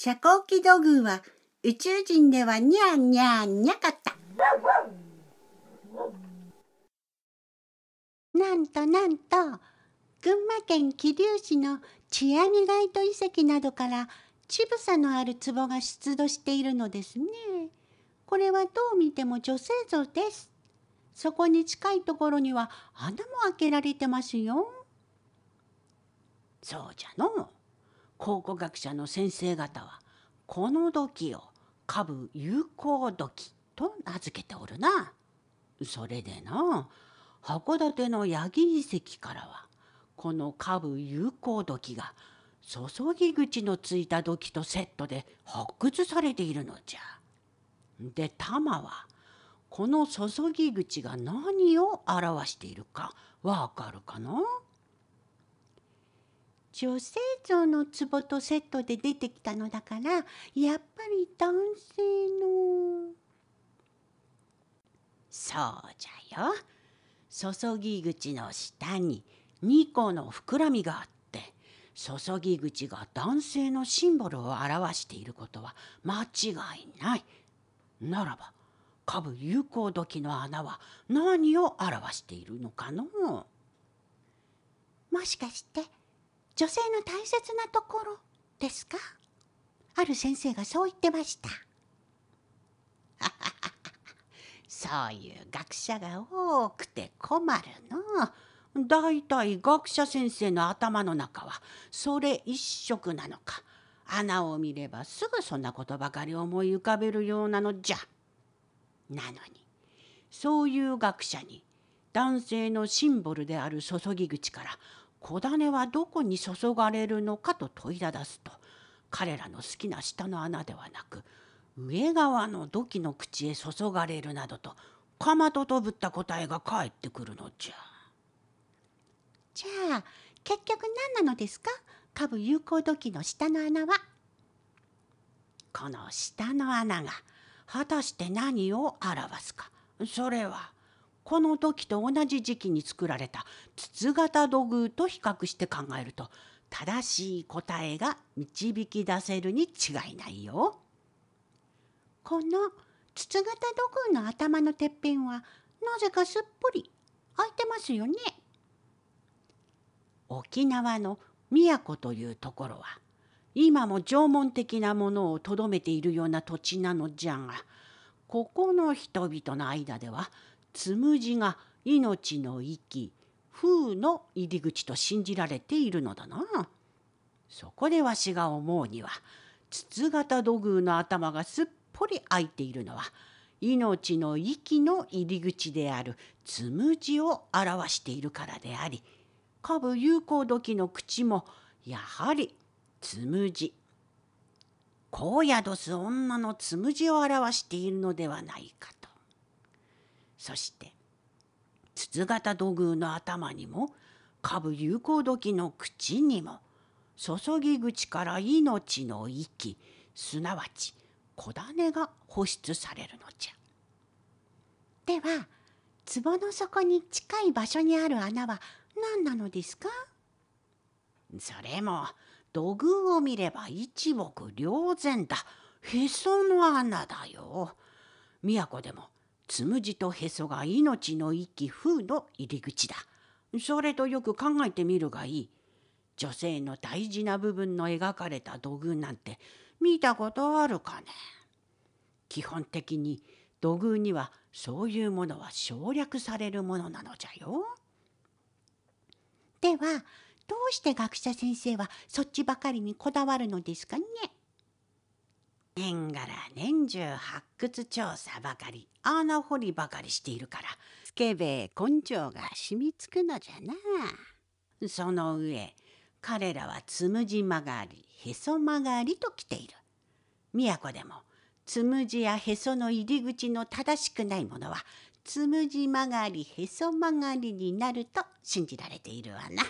遮光器土偶は宇宙人ではニャーニャーニャかった。なんとなんと、群馬県桐生市のチア弥ガイ遺跡などから乳房のある壺が出土しているのですね。これはどう見ても女性像です。そこに近いところには穴も開けられてますよ。そうじゃの。考古学者の先生方はこの土器を株有効土器と名付けておるな。それでな函館の八木遺跡からはこの株有効土器が注ぎ口のついた土器とセットで発掘されているのじゃ。で玉はこの注ぎ口が何を表しているかわかるかな女性像のツボとセットで出てきたのだからやっぱり男性のそうじゃよ注ぎ口の下に2個の膨らみがあって注ぎ口が男性のシンボルを表していることは間違いないならば下部有効時の穴は何を表しているのかのもしかして女性の大切なところですかある先生がそう言ってました。そういう学者が多くて困るの。だいたい学者先生の頭の中はそれ一色なのか。穴を見ればすぐそんなことばかり思い浮かべるようなのじゃ。なのにそういう学者に男性のシンボルである注ぎ口から小種はどこに注がれるのかと問いただすと彼らの好きな下の穴ではなく上側の土器の口へ注がれるなどとかまととぶった答えが返ってくるのじゃ。じゃあ結局何なのですか下部有効土器の下の穴は。この下の穴が果たして何を表すかそれはこの時と同じ時期に作られた筒型土偶と比較して考えると正しい答えが導き出せるに違いないよ。この筒型土偶の頭のてっぺんはなぜかすっぽり開いてますよね。沖縄の宮古というところは今も縄文的なものをとどめているような土地なのじゃがここの人々の間ではつむじが命の息風の入り口と信じられているのだな。そこでわしが思うには筒形土偶の頭がすっぽり開いているのは命の息の入り口であるつむじを表しているからであり下部有効器の口もやはりつむじこう宿す女のつむじを表しているのではないかそして筒形土偶の頭にも株有効器の口にも注ぎ口から命の息すなわち小種が保湿されるのじゃ。では壺の底に近い場所にある穴は何なのですかそれも土偶を見れば一目瞭然だへその穴だよ。都でもつむじとへそが命の息風の入り口だ。それとよく考えてみるがいい。女性の大事な部分の描かれた土偶なんて見たことあるかね。基本的に土偶にはそういうものは省略されるものなのじゃよ。ではどうして学者先生はそっちばかりにこだわるのですかね年がら年中発掘調査ばかり穴掘りばかりしているからスケベ根性が染みつくのじゃなその上彼らはつむじ曲がりへそ曲がりと来ている都でもつむじやへその入り口の正しくないものはつむじ曲がりへそ曲がりになると信じられているわな。